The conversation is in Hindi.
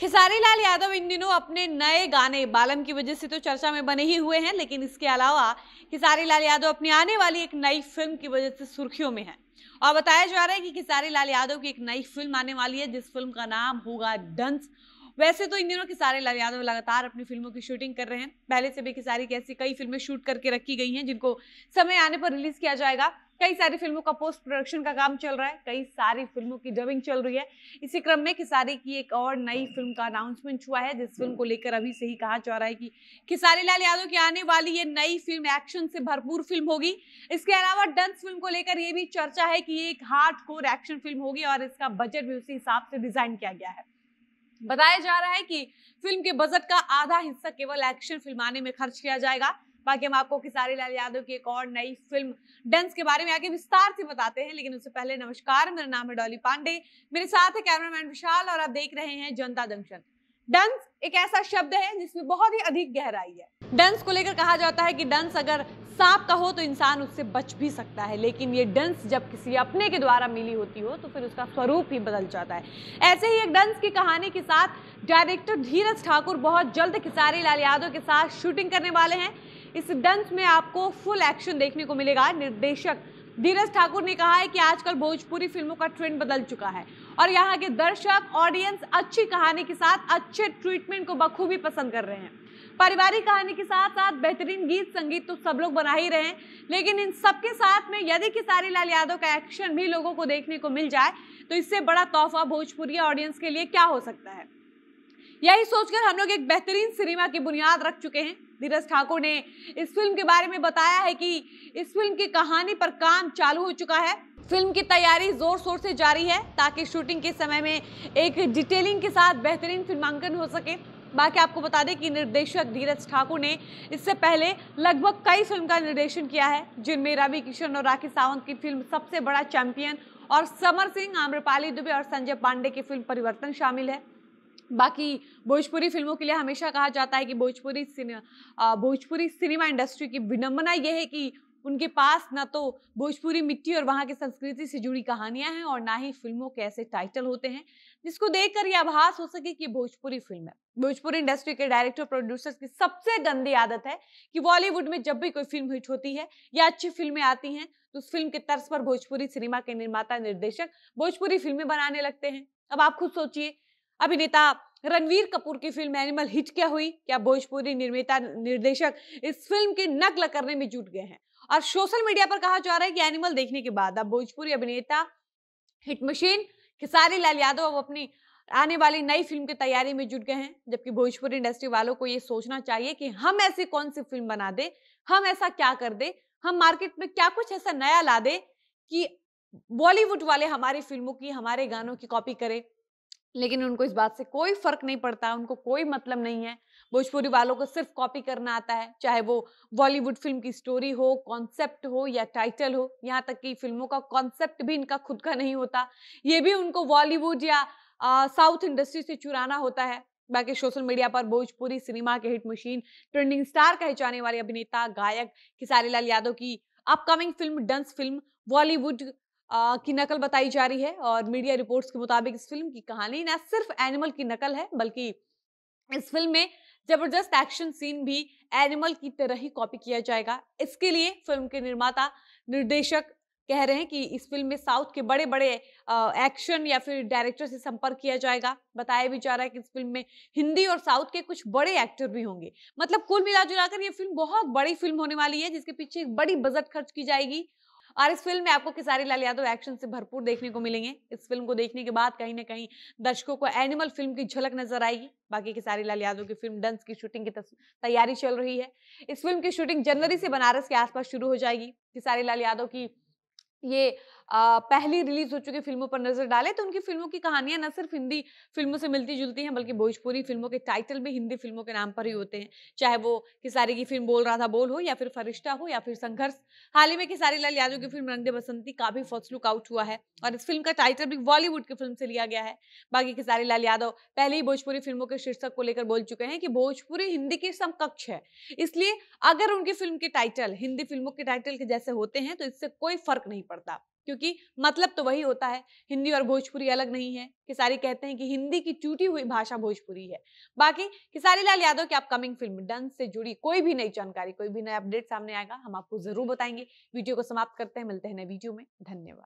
खेसारी लाल यादव इन दिनों अपने नए गाने बालम की वजह से तो चर्चा में बने ही हुए हैं लेकिन इसके अलावा खेसारी लाल यादव अपनी आने वाली एक नई फिल्म की वजह से सुर्खियों में हैं और बताया जा रहा है कि खेसारी लाल यादव की एक नई फिल्म आने वाली है जिस फिल्म का नाम होगा डंस वैसे तो इन दिनों किसारे लाल यादव लगातार अपनी फिल्मों की शूटिंग कर रहे हैं पहले से भी खिसारी की ऐसी कई फिल्में शूट करके रखी गई हैं जिनको समय आने पर रिलीज किया जाएगा कई सारी फिल्मों का पोस्ट प्रोडक्शन का काम चल रहा है कई सारी फिल्मों की डबिंग चल रही है इसी क्रम में खिसारी की एक और नई फिल्म का अनाउंसमेंट हुआ है जिस फिल्म को लेकर अभी से ही कहा जा रहा है कि खिसारी लाल यादव की आने वाली ये नई फिल्म एक्शन से भरपूर फिल्म होगी इसके अलावा डंस फिल्म को लेकर ये भी चर्चा है कि ये एक हार्ड कोर एक्शन फिल्म होगी और इसका बजट भी उसी हिसाब से डिजाइन किया गया है बताया जा रहा है कि फिल्म के बजट का आधा हिस्सा केवल एक्शन फिल्माने में खर्च किया जाएगा बाकी हम आपको खिसारी लाल यादव की एक और नई फिल्म डेंस के बारे में आगे विस्तार से बताते हैं लेकिन उससे पहले नमस्कार मेरा नाम है डॉली पांडे मेरे साथ है कैमरामैन विशाल और आप देख रहे हैं जनता जंक्शन डंस एक ऐसा शब्द है जिसमें बहुत ही अधिक गहराई है डंस को लेकर कहा जाता है कि डंस अगर सांप का हो तो इंसान उससे बच भी सकता है लेकिन ये डंस जब किसी अपने के द्वारा मिली होती हो तो फिर उसका स्वरूप ही बदल जाता है ऐसे ही एक डंस की कहानी के साथ डायरेक्टर धीरज ठाकुर बहुत जल्द खिसारी लाल यादव के साथ शूटिंग करने वाले हैं इस डंस में आपको फुल एक्शन देखने को मिलेगा निर्देशक धीरज ठाकुर ने कहा है कि आजकल भोजपुरी फिल्मों का ट्रेंड बदल चुका है और यहाँ के दर्शक ऑडियंस अच्छी कहानी के साथ अच्छे ट्रीटमेंट को बखूबी पसंद कर रहे हैं पारिवारिक कहानी के साथ साथ बेहतरीन गीत संगीत तो सब लोग बना ही रहे हैं लेकिन इन सबके साथ में यदि खेसारी लाल यादव का एक्शन भी लोगों को देखने को मिल जाए तो इससे बड़ा तोहफा भोजपुरी ऑडियंस के लिए क्या हो सकता है यही सोचकर हम लोग एक बेहतरीन सिनेमा की बुनियाद रख चुके हैं धीरज ठाकुर ने इस फिल्म के बारे में बताया है कि इस फिल्म की कहानी पर काम चालू हो चुका है फिल्म की तैयारी जोर शोर से जारी है ताकि शूटिंग के समय में एक डिटेलिंग के साथ बेहतरीन फिल्मांकन हो सके बाकी आपको बता दें कि निर्देशक धीरज ठाकुर ने इससे पहले लगभग कई फिल्म का निर्देशन किया है जिनमें रवि किशन और राखी सावंत की फिल्म सबसे बड़ा चैंपियन और समर सिंह आम्रपाली दुबे और संजय पांडे की फिल्म परिवर्तन शामिल है बाकी भोजपुरी फिल्मों के लिए हमेशा कहा जाता है कि Bhojpuri cine, Bhojpuri cinema industry की विनम्बना यह है कि उनके पास ना तो भोजपुरी मिट्टी और वहाँ की संस्कृति से जुड़ी कहानियां हैं और ना ही फिल्मों के ऐसे टाइटल होते हैं जिसको देखकर यह आभास हो सके कि भोजपुरी फिल्म है भोजपुरी इंडस्ट्री के डायरेक्टर प्रोड्यूसर्स की सबसे गंदी आदत है कि बॉलीवुड में जब भी कोई फिल्म हिट होती है या अच्छी फिल्में आती हैं तो उस फिल्म के तर्ज पर भोजपुरी सिनेमा के निर्माता निर्देशक भोजपुरी फिल्में बनाने लगते हैं अब आप खुद सोचिए अभिनेता रणवीर कपूर की फिल्म एनिमल हिट क्या हुई क्या भोजपुरी निर्माता निर्देशक इस फिल्म की नकल करने में जुट गए हैं और सोशल मीडिया पर कहा जा रहा है कि एनिमल देखने के बाद अब भोजपुरी अभिनेता हिट मशीन खिसारी लाल यादव अब अपनी आने वाली नई फिल्म की तैयारी में जुट गए हैं जबकि भोजपुरी इंडस्ट्री वालों को ये सोचना चाहिए कि हम ऐसी कौन सी फिल्म बना दे हम ऐसा क्या कर दे हम मार्केट में क्या कुछ ऐसा नया ला दे कि बॉलीवुड वाले हमारी फिल्मों की हमारे गानों की कॉपी करें लेकिन उनको इस बात से कोई फर्क नहीं पड़ता उनको कोई मतलब नहीं है भोजपुरी वालों को सिर्फ कॉपी करना आता है चाहे वो बॉलीवुड फिल्म की स्टोरी हो कॉन्सेप्ट हो या टाइटल हो यहाँ तक कि फिल्मों का कॉन्सेप्ट भी इनका खुद का नहीं होता ये भी उनको बॉलीवुड या साउथ इंडस्ट्री से चुराना होता है बाकी सोशल मीडिया पर भोजपुरी सिनेमा के हिट मशीन ट्रेंडिंग स्टार कहे जाने वाले अभिनेता गायक खिसारी लाल यादव की अपकमिंग फिल्म डंस फिल्म बॉलीवुड की नकल बताई जा रही है और मीडिया रिपोर्ट्स के मुताबिक इस फिल्म की कहानी न सिर्फ एनिमल की नकल है बल्कि इस फिल्म में जबरदस्त एक्शन सीन भी एनिमल की तरह ही कॉपी किया जाएगा इसके लिए फिल्म के निर्माता निर्देशक कह रहे हैं कि इस फिल्म में साउथ के बड़े बड़े एक्शन या फिर डायरेक्टर से संपर्क किया जाएगा बताया भी जा रहा है कि इस फिल्म में हिंदी और साउथ के कुछ बड़े एक्टर भी होंगे मतलब कुल मिला जुलाकर ये फिल्म बहुत बड़ी फिल्म होने वाली है जिसके पीछे एक बड़ी बजट खर्च की जाएगी और इस फिल्म में आपको खिसारी लाल यादव एक्शन से भरपूर देखने को मिलेंगे इस फिल्म को देखने के बाद कहीं ना कहीं दर्शकों को एनिमल फिल्म की झलक नजर आएगी बाकी खिसारी लाल यादव की फिल्म डंस की शूटिंग की तैयारी चल रही है इस फिल्म की शूटिंग जनवरी से बनारस के आसपास शुरू हो जाएगी खिसारी लाल यादव की ये आ, पहली रिलीज हो चुकी फिल्मों पर नजर डालें तो उनकी फिल्मों की कहानियां न सिर्फ हिंदी फिल्मों से मिलती जुलती हैं बल्कि भोजपुरी फिल्मों के टाइटल भी हिंदी फिल्मों के नाम पर ही होते हैं चाहे वो खिसारी की फिल्म बोल रहा था बोल हो या फिर फरिश्ता हो या फिर संघर्ष हाल ही में खिसारी लाल यादव की फिल्म रंगदे बसंती का भी फर्स्ट लुक आउट हुआ है और इस फिल्म का टाइटल भी बॉलीवुड की फिल्म से लिया गया है बाकी खिसारी लाल यादव पहले ही भोजपुरी फिल्मों के शीर्षक को लेकर बोल चुके हैं कि भोजपुरी हिंदी के समकक्ष है इसलिए अगर उनकी फिल्म के टाइटल हिंदी फिल्मों के टाइटल के जैसे होते हैं तो इससे कोई फर्क नहीं पड़ता क्योंकि मतलब तो वही होता है हिंदी और भोजपुरी अलग नहीं है खिसारी कहते हैं कि हिंदी की टूटी हुई भाषा भोजपुरी है बाकी खिसारी लाल यादव की अपकमिंग फिल्म डन से जुड़ी कोई भी नई जानकारी कोई भी नया अपडेट सामने आएगा हम आपको जरूर बताएंगे वीडियो को समाप्त करते हैं मिलते हैं नए वीडियो में धन्यवाद